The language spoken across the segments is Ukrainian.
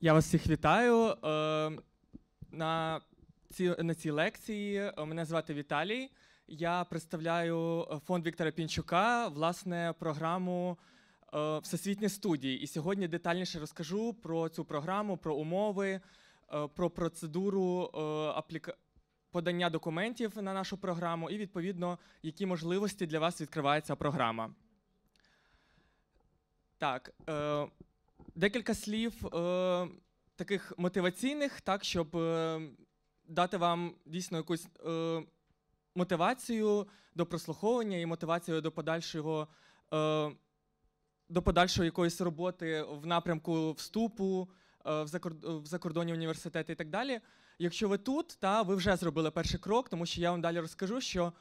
Я вас всіх вітаю. Ем, на цій, на цій лекції мене звати Віталій. Я представляю фонд Віктора Пінчука, власне, програму е, Всесвітні студії. І сьогодні детальніше розкажу про цю програму, про умови, е, про процедуру е, апліка... подання документів на нашу програму і, відповідно, які можливості для вас відкривається програма. Так. Декілька слів е, таких мотиваційних, так, щоб е, дати вам дійсно якусь е, мотивацію до прослуховування і мотивацію до подальшого е, до подальшої якоїсь роботи в напрямку вступу е, в закордонні університети і так далі. Якщо ви тут, та ви вже зробили перший крок, тому що я вам далі розкажу, що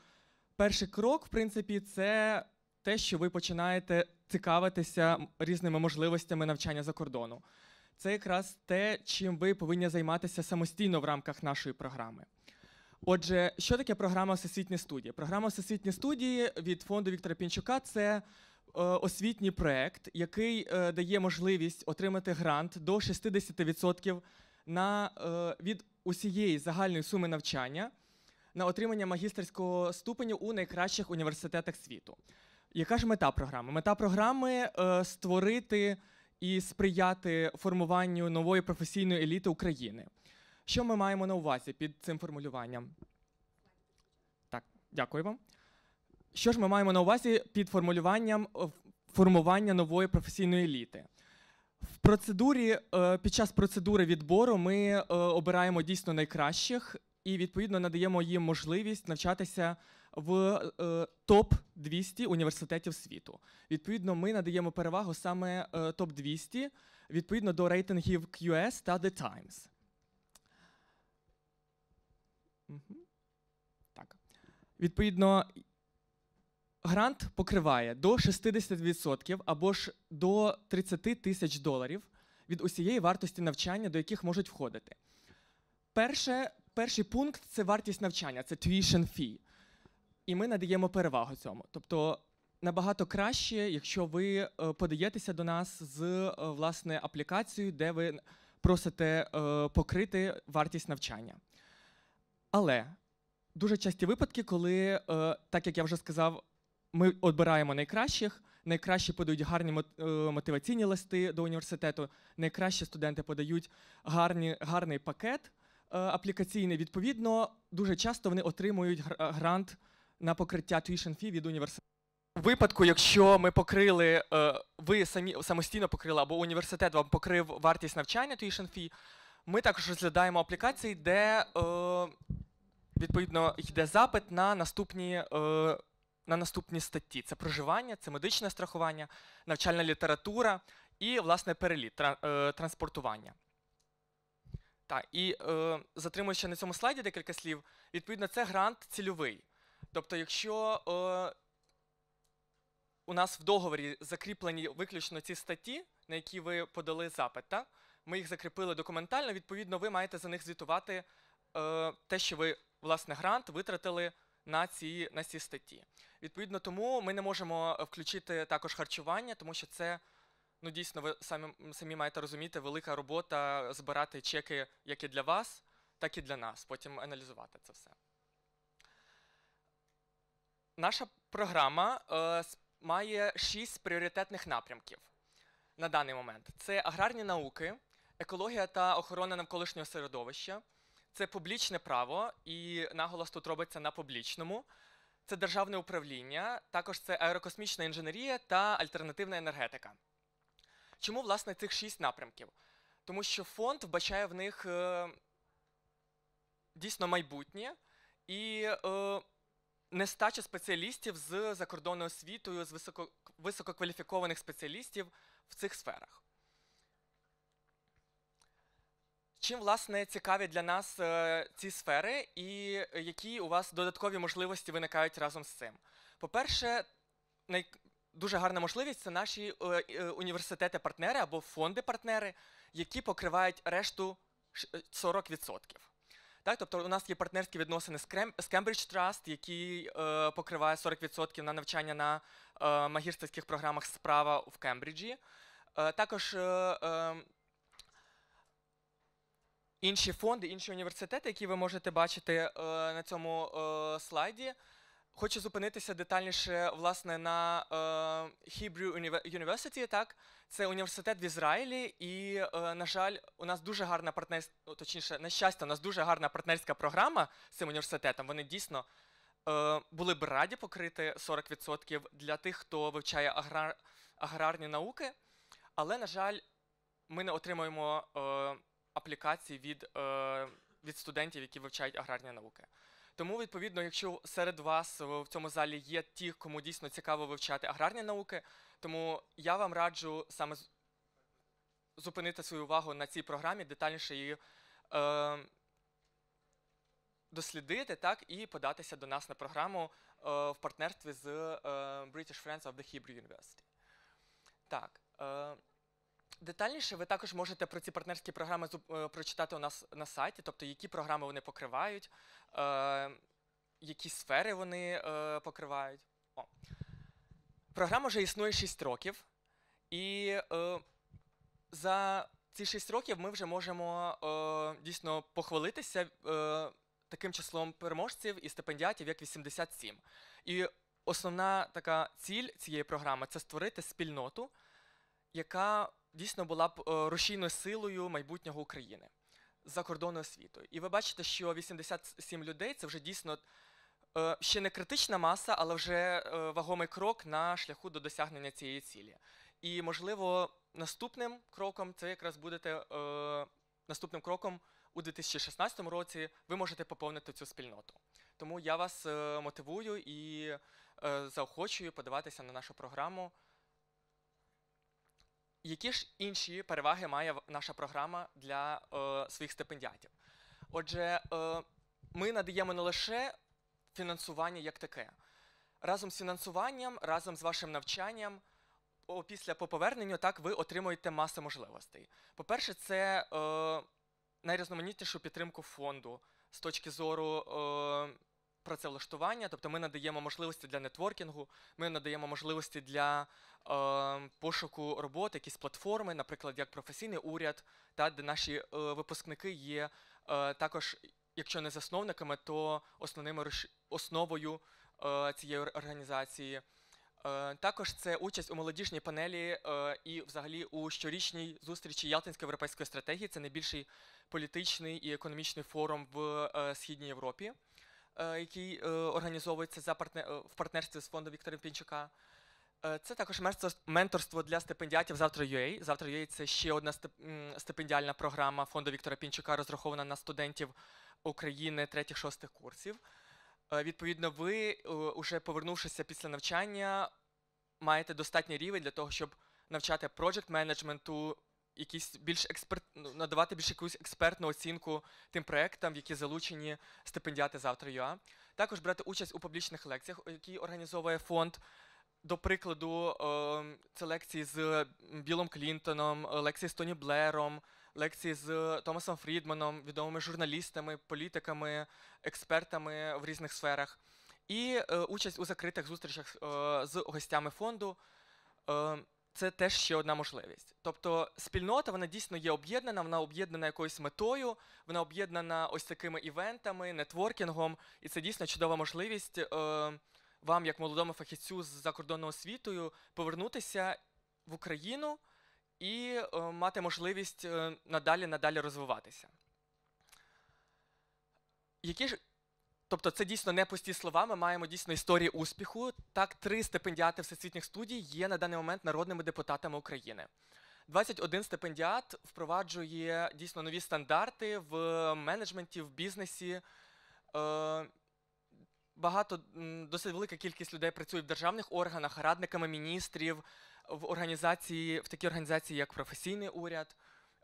перший крок, в принципі, це те, що ви починаєте цікавитися різними можливостями навчання за кордону. Це якраз те, чим ви повинні займатися самостійно в рамках нашої програми. Отже, що таке програма всесвітні студії? Програма всесвітні студії від фонду Віктора Пінчука це е, освітній проект, який е, дає можливість отримати грант до 60% на, е, від усієї загальної суми навчання на отримання магістерського ступеню у найкращих університетах світу. Яка ж мета програми? Мета програми е, створити і сприяти формуванню нової професійної еліти України. Що ми маємо на увазі під цим формулюванням? Так, дякую вам. Що ж ми маємо на увазі під формулюванням е, формування нової професійної еліти? В процедурі е, під час процедури відбору ми е, обираємо дійсно найкращих і відповідно надаємо їм можливість навчатися в е, топ 200 університетів світу. Відповідно, ми надаємо перевагу саме е, топ 200 відповідно до рейтингів QS та The Times. Так. Відповідно, грант покриває до 60% або ж до 30 тисяч доларів від усієї вартості навчання, до яких можуть входити. Перше, Перший пункт це вартість навчання, це tuition fee і ми надаємо перевагу цьому. Тобто набагато краще, якщо ви е, подаєтеся до нас з е, власне аплікацією, де ви просите е, покрити вартість навчання. Але дуже часті випадки, коли, так як я вже сказав, ми обираємо найкращих. Найкраще подають гарні мотиваційні листи до університету. Найкраще студенти подають гарні, гарний пакет аплікаційний. Відповідно, дуже часто вони отримують грант на покриття tuition fee від університету. У випадку, якщо ми покрили, е, ви самі самостійно покрили, або університет вам покрив вартість навчання tuition fee, ми також розглядаємо аплікації, де е, відповідно йде запит на наступні. Е, на наступні статті: це проживання, це медичне страхування, навчальна література і, власне, переліт транспортування. Так, і затримуючи на цьому слайді декілька слів, відповідно, це грант цільовий. Тобто, якщо е, у нас в договорі закріплені виключно ці статті, на які ви подали запит, та? ми їх закріпили документально, відповідно, ви маєте за них звітувати е, те, що ви, власне, грант витратили на ці, на ці статті. Відповідно, тому ми не можемо включити також харчування, тому що це. Ну, дійсно, ви самі самі маєте розуміти, велика робота збирати чеки як і для вас, так і для нас. Потім аналізувати це все наша програма е, має шість пріоритетних напрямків на даний момент: це аграрні науки, екологія та охорона навколишнього середовища, це публічне право, і наголос тут робиться на публічному, це державне управління, також це аерокосмічна інженерія та альтернативна енергетика. Чому власне цих шість напрямків? Тому що фонд вбачає в них е, дійсно майбутнє і. Е, нестача спеціалістів з закордонною освітою, з високо, висококваліфікованих спеціалістів в цих сферах. Чим, власне, цікаві для нас е, ці сфери, і які у вас додаткові можливості виникають разом з цим? По-перше, дуже гарна можливість це наші е, е, університети-партнери або фонди-партнери, які покривають решту 40%. Так, Тобто у нас є партнерські відносини з Cambridge Trust, який е, покриває 40% на навчання на е, магістерських програмах справа в Кембриджі. Е, також е, е, інші фонди, інші університети, які ви можете бачити е, на цьому е, слайді. Хочу зупинитися детальніше власне, на е, Hebrew University, так, це університет в Ізраїлі, і, е, на жаль, у нас дуже гарна партнерська, ну, точніше, на щастя, у нас дуже гарна партнерська програма з цим університетом. Вони дійсно е, були б раді покрити 40% для тих, хто вивчає аграр... аграрні науки. Але, на жаль, ми не отримуємо е, аплікацій від, від студентів, які вивчають аграрні науки. Тому, відповідно, якщо серед вас в цьому залі є ті, кому дійсно цікаво вивчати аграрні науки, тому я вам раджу саме зупинити свою увагу на цій програмі, детальніше її е, дослідити так, і податися до нас на програму е, в партнерстві з е, British Friends of the Hebrew University. Так. Е, Детальніше ви також можете про ці партнерські програми е, прочитати у нас на сайті, тобто які програми вони покривають, е, які сфери вони е, покривають. О. Програма вже існує 6 років, і е, за ці 6 років ми вже можемо е, дійсно похвалитися е, таким числом переможців і стипендіатів, як 87. І основна така ціль цієї програми це створити спільноту, яка дійсно була б е, рушійною силою майбутнього України за кордону освітою. І ви бачите, що 87 людей це вже дійсно Е, ще не критична маса, але вже е, вагомий крок на шляху до досягнення цієї цілі. І, можливо, наступним кроком це якраз буде е, наступним кроком у 2016 році ви можете поповнити цю спільноту. Тому я вас мотивую і заохочую подаватися на нашу програму. Які ж інші переваги має наша програма для своїх стипендіатів? Отже, ми надаємо не лише фінансування як таке. Разом з фінансуванням, разом з вашим навчанням, після по поверненню так ви отримуєте масу можливостей. По-перше, це е, найрізноманітнішу підтримку фонду з точки зору. Е, Працевлаштування, тобто ми надаємо можливості для нетворкінгу, ми надаємо можливості для е, пошуку роботи, якісь платформи, наприклад, як професійний уряд, та де наші е, випускники є е, також якщо не засновниками, то основними основою е, цієї організації. Е, також це участь у молодіжній панелі е, і, взагалі, у щорічній зустрічі Ялтинської європейської стратегії. Це найбільший політичний і економічний форум в східній Європі, який організовується за партнер... в партнерстві з фондом Віктора Пінчука. Це також менторство для стипендіатів завтра UA. Завтра UA – це ще одна стипендіальна програма фонду Віктора Пінчука, розрахована на студентів. України третіх шостих курсів. Е, відповідно, ви, е, уже повернувшися після навчання, маєте достатній рівень для того, щоб навчати проджект менеджменту, якісь більш експерт ну, надавати більш якусь експертну оцінку тим проектам, які залучені стипендіати завтра. ЮА. Також брати участь у публічних лекціях, які організовує фонд. До прикладу, ем, це лекції з Білом Клінтоном, е, лекції з Тоні Блером лекції з е, Томасом Фрідманом, відомими журналістами, політиками, експертами в різних сферах, і е, участь у закритих зустрічах е, з гостями фонду. це теж ще одна можливість. Тобто спільнота вона дійсно є об'єднана, вона об'єднана якоюсь метою, вона об'єднана ось такими івентами, нетворкінгом, і це дійсно чудова можливість е, вам, як молодому фахівцю з закордонною освітою, повернутися в Україну і е, мати можливість е, надалі надалі розвиватися. Які ж, Тобто, це дійсно не пусті слова. Ми маємо дійсно історії успіху. Так, три стипендіати всесвітніх студій є на даний момент народними депутатами України. 21 стипендіат впроваджує дійсно нові стандарти в менеджменті, в бізнесі. Е, багато досить велика кількість людей працює в державних органах, радниками міністрів, в організації, в такій організації, як професійний уряд,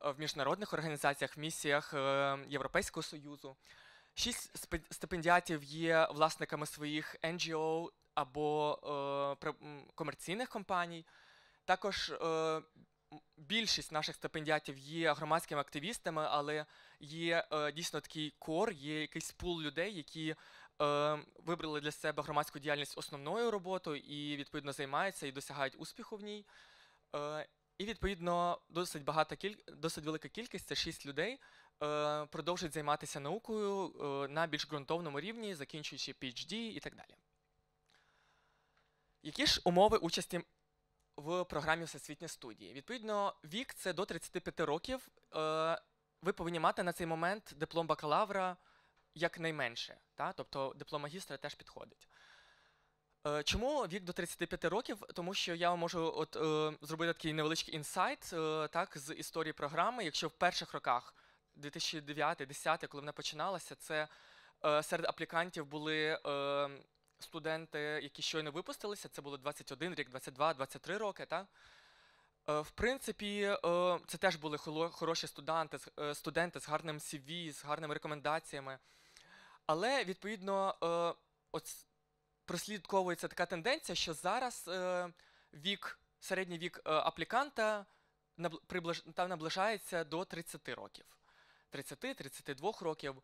е, в міжнародних організаціях, в місіях е, Європейського союзу. Шість стипендіатів є власниками своїх NGO або е, комерційних компаній. Також е, більшість наших стипендіатів є громадськими активістами, але є е, дійсно такий кор, є якийсь пул людей, які Е, вибрали для себе громадську діяльність основною роботою і відповідно займаються і досягають успіху в ній. Е, і відповідно досить багата кіль... досить велика кількість це 6 людей е, продовжують займатися наукою е, на більш ґрунтовному рівні, закінчуючи PhD і так далі. Які ж умови участі в програмі Всесвітня студії? Відповідно, вік це до 35 років. Е, ви повинні мати на цей момент диплом бакалавра якнайменше. Та? Тобто дипломагістра теж підходить. Е, чому вік до 35 років? Тому що я можу от, е, зробити такий невеличкий інсайт е, так, з історії програми. Якщо в перших роках 2009-2010, коли вона починалася, це е, серед аплікантів були е, студенти, які щойно випустилися. Це було 21 рік, 22, 23 роки. Та? Е, в принципі, е, це теж були хороші студенти, е, студенти з гарним CV, з гарними рекомендаціями. Але відповідно е, от прослідковується така тенденція, що зараз е, вік, середній вік е, апліканта наб, там наближається до 30 років, 30-32 років,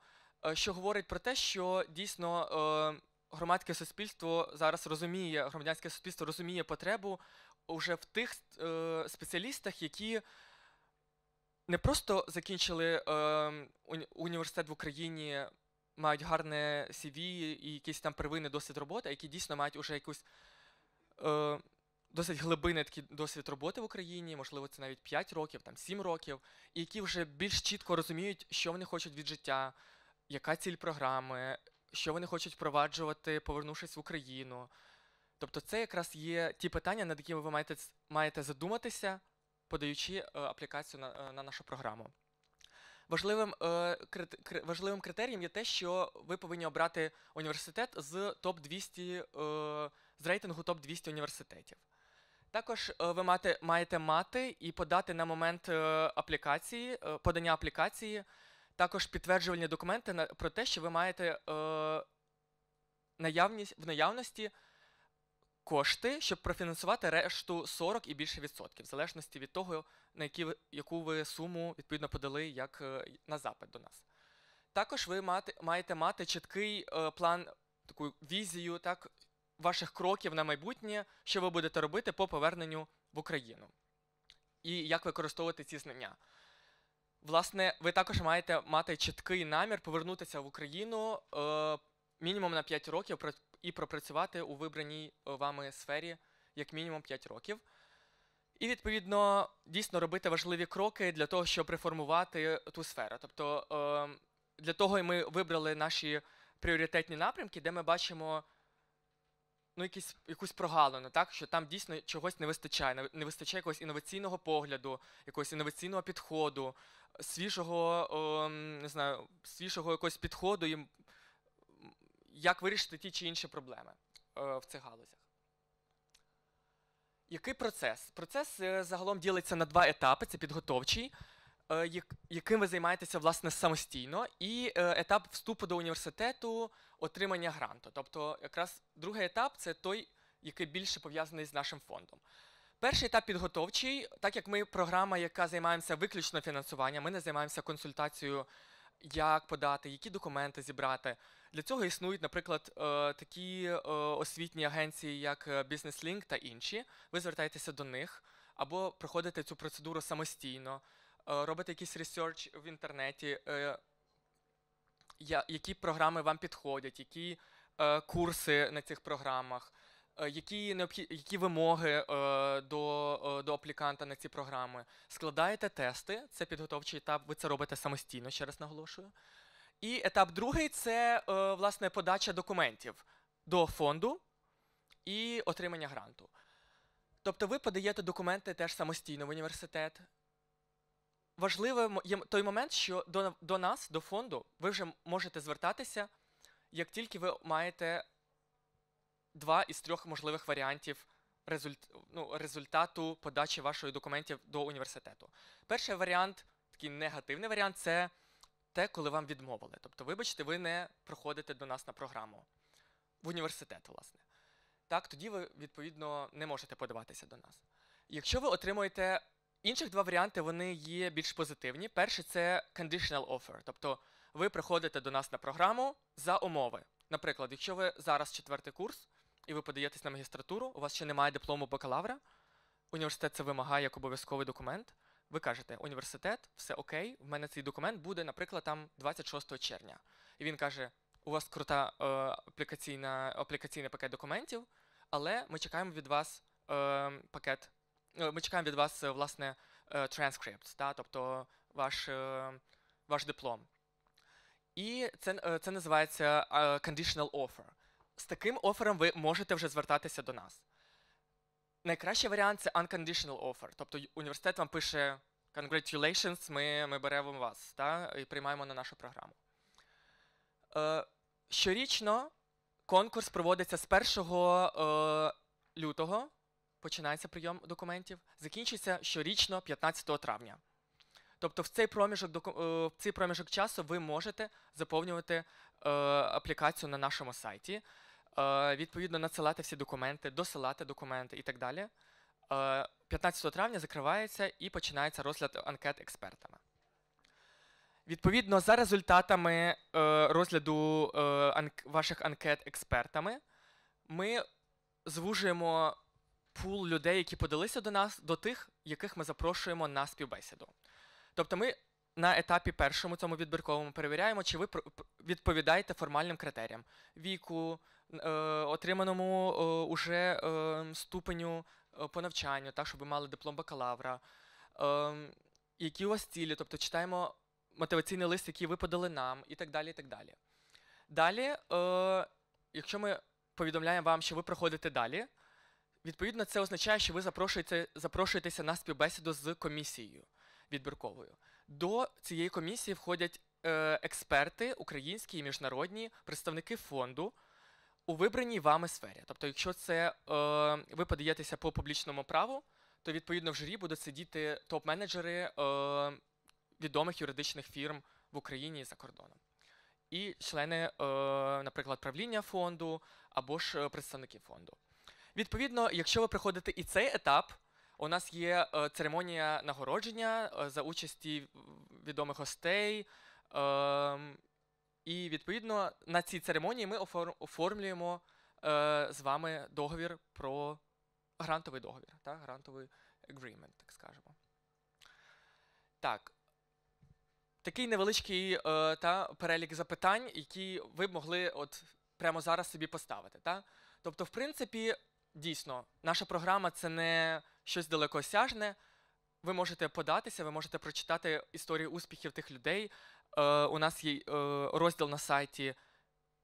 е, що говорить про те, що дійсно е, громадське суспільство зараз розуміє, громадянське суспільство розуміє потребу вже в тих е, спеціалістах, які. Не просто закінчили е, університет в Україні мають гарне CV і якісь там первинний досвід роботи, які дійсно мають уже якусь е, досить глибинний такий досвід роботи в Україні, можливо, це навіть 5 років, там 7 років, і які вже більш чітко розуміють, що вони хочуть від життя, яка ціль програми, що вони хочуть впроваджувати, повернувшись в Україну. Тобто, це якраз є ті питання, над якими ви маєте маєте задуматися, подаючи е, аплікацію на, е, на нашу програму важливим е, крит, кри, важливим критерієм є те, що ви повинні обрати університет з топ 200 е, з рейтингу топ 200 університетів. Також е, ви мати, маєте мати і подати на момент е, аплікації, е, подання аплікації, також підтверджувальні документи на, про те, що ви маєте е, наявність в наявності кошти, щоб профінансувати решту 40 і більше відсотків, в залежності від того, на які, яку ви суму відповідно подали як е, на запит до нас. Також ви мати, маєте мати чіткий е, план, таку візію так, ваших кроків на майбутнє, що ви будете робити по поверненню в Україну, і як використовувати ці знання. Власне, ви також маєте мати чіткий намір повернутися в Україну е, мінімум на 5 років і пропрацювати у вибраній е, вами сфері як мінімум 5 років. І, відповідно, дійсно робити важливі кроки для того, щоб реформувати ту сферу. Тобто ем, для того і ми вибрали наші пріоритетні напрямки, де ми бачимо ну, якісь, якусь прогалину, так що там дійсно чогось не вистачає. Не вистачає якогось інноваційного погляду, якогось інноваційного підходу, свіжого, ем, не знаю, свіжого якогось підходу і як вирішити ті чи інші проблеми е, в цих галузях. Який процес? Процес е, загалом ділиться на два етапи: це підготовчий, е, яким ви займаєтеся власне самостійно, і етап вступу до університету отримання гранту. Тобто, якраз другий етап це той, який більше пов'язаний з нашим фондом. Перший етап підготовчий, так як ми програма, яка займається виключно фінансуванням, ми не займаємося консультацією, як подати, які документи зібрати. Для цього існують, наприклад, е, такі е, освітні агенції, як е, Business Link та інші. Ви звертаєтеся до них або проходите цю процедуру самостійно, робите якийсь ресерч в інтернеті, які програми вам підходять, які курси на цих програмах. Які які вимоги до до апліканта на ці програми складаєте тести? Це підготовчий етап. Ви це робите самостійно. Ще раз наголошую. І етап другий це е, власне подача документів до фонду і отримання гранту. Тобто ви подаєте документи теж самостійно в університет. Важливий той момент, що до, нас, до фонду, ви вже можете звертатися, як тільки ви маєте два із трьох можливих варіантів ну, результату подачі вашої документів до університету. Перший варіант, такий негативний варіант це те, коли вам відмовили. Тобто, вибачте, ви не проходите до нас на програму в університет, власне. Так, тоді ви, відповідно, не можете подаватися до нас. Якщо ви отримуєте інших два варіанти, вони є більш позитивні. Перший це conditional offer, тобто ви приходите до нас на програму за умови. Наприклад, якщо ви зараз четвертий курс і ви подаєтесь на магістратуру, у вас ще немає диплому бакалавра, університет це вимагає як обов'язковий документ ви кажете, університет, все окей, в мене цей документ буде, наприклад, там 26 червня. І він каже: у вас крута е, аплікаційна, аплікаційний пакет документів, але ми чекаємо від вас е, пакет. Е, ми чекаємо від вас, е, власне, е, транскрипт, да, тобто ваш ваш диплом. І це це називається conditional offer. З таким офером ви можете вже звертатися до нас. Найкращий варіант це unconditional offer. Тобто університет вам пише Congratulations, ми ми беремо вас та, і приймаємо на нашу програму. Е, Щорічно конкурс проводиться з 1 е, лютого. Починається прийом документів, закінчується щорічно 15 травня. Тобто, в цей проміжок е, в цей проміжок часу ви можете заповнювати е, аплікацію на нашому сайті. Е, відповідно надсилати всі документи, досилати документи і так далі. 15 е, травня закривається і починається розгляд анкет експертами. Відповідно, за результатами е, розгляду ваших анкет експертами, ми звужуємо пул людей, які подалися до нас, до тих, яких ми запрошуємо на співбесіду. Тобто, ми на етапі першому цьому відбірковому перевіряємо, чи ви відповідаєте формальним критеріям: віку, Е, отриманому е, уже е, ступеню по навчанню, так, щоб ви мали диплом бакалавра. Які у вас цілі, тобто читаємо мотиваційний лист, який ви подали нам, і так далі. і так Далі, Далі, е, якщо ми повідомляємо вам, що ви проходите далі, відповідно, це означає, що ви запрошуєте, запрошуєтеся на співбесіду з комісією відбірковою. До цієї комісії входять е, експерти, українські і міжнародні, представники фонду у вибраній вами сфері. Тобто, якщо це е, ви подаєтеся по публічному праву, то відповідно в журі будуть сидіти топ-менеджери е, відомих юридичних фірм в Україні і за кордоном. І члени, е, наприклад, правління фонду або ж е, представники фонду. Відповідно, якщо ви приходите і цей етап, у нас є е, церемонія нагородження за участі відомих гостей ем, і відповідно на цій церемонії ми оформлюємо е, з вами договір про грантовий договір, та, грантовий agreement, так скажемо. Так. Такий невеличкий е, та, перелік запитань, які ви б могли от прямо зараз собі поставити. Та? Тобто, в принципі, дійсно, наша програма це не щось далекосяжне. Ви можете податися, ви можете прочитати історію успіхів тих людей, Е, у нас є е, розділ на сайті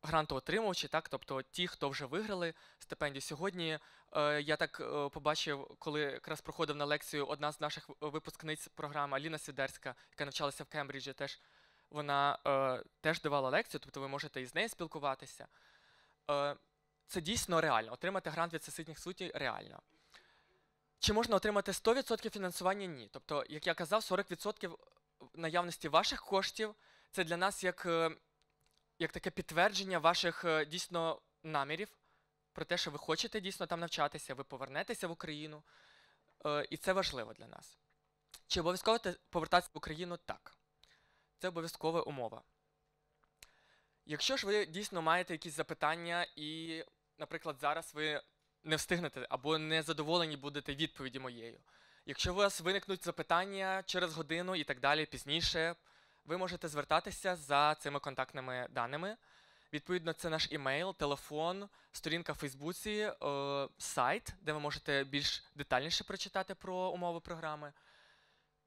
грантоотримувачі, так, тобто ті, хто вже виграли стипендію. Сьогодні е, я так побачив, коли якраз проходив на лекцію одна з наших випускниць програми Аліна Свідерська, яка навчалася в Кембриджі, теж вона теж давала лекцію, тобто ви можете із нею спілкуватися. Це дійсно реально. Отримати грант від сусідніх суті реально. Чи можна отримати 100% фінансування? Ні. Тобто, як я казав, 40% наявності ваших коштів, це для нас як е, як таке підтвердження ваших е, дійсно намірів про те, що ви хочете дійсно там навчатися, ви повернетеся в Україну. Е, і це важливо для нас. Чи обов'язково повертатися в Україну? Так. Це обов'язкова умова. Якщо ж ви дійсно маєте якісь запитання, і, наприклад, зараз ви не встигнете або не задоволені будете відповіді моєю. Якщо у вас виникнуть запитання через годину і так далі пізніше, ви можете звертатися за цими контактними даними. Відповідно, це наш імейл, телефон, сторінка в Фейсбуці, е, сайт, де ви можете більш детальніше прочитати про умови програми.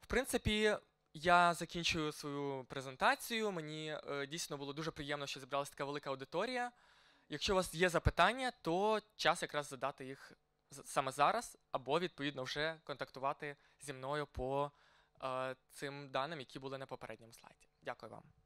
В принципі, я закінчую свою презентацію. Мені е, дійсно було дуже приємно, що зібралася така велика аудиторія. Якщо у вас є запитання, то час якраз задати їх саме зараз, або відповідно вже контактувати зі мною по е, цим даним, які були на попередньому слайді. Дякую вам.